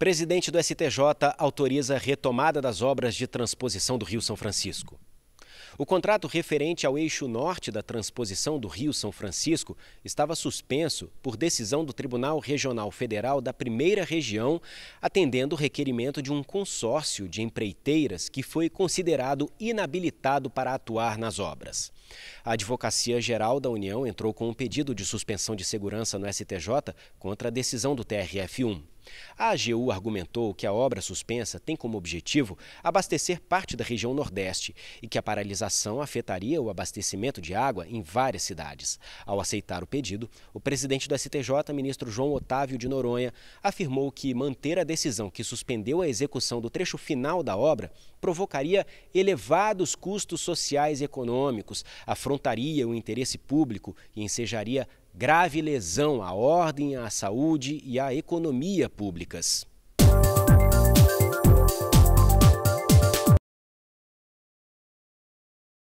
Presidente do STJ autoriza retomada das obras de transposição do Rio São Francisco. O contrato referente ao eixo norte da transposição do Rio São Francisco estava suspenso por decisão do Tribunal Regional Federal da Primeira Região, atendendo o requerimento de um consórcio de empreiteiras que foi considerado inabilitado para atuar nas obras. A Advocacia Geral da União entrou com um pedido de suspensão de segurança no STJ contra a decisão do TRF1. A AGU argumentou que a obra suspensa tem como objetivo abastecer parte da região Nordeste e que a paralisação afetaria o abastecimento de água em várias cidades. Ao aceitar o pedido, o presidente do STJ, ministro João Otávio de Noronha, afirmou que manter a decisão que suspendeu a execução do trecho final da obra provocaria elevados custos sociais e econômicos, afrontaria o interesse público e ensejaria grave lesão à ordem, à saúde e à economia públicas.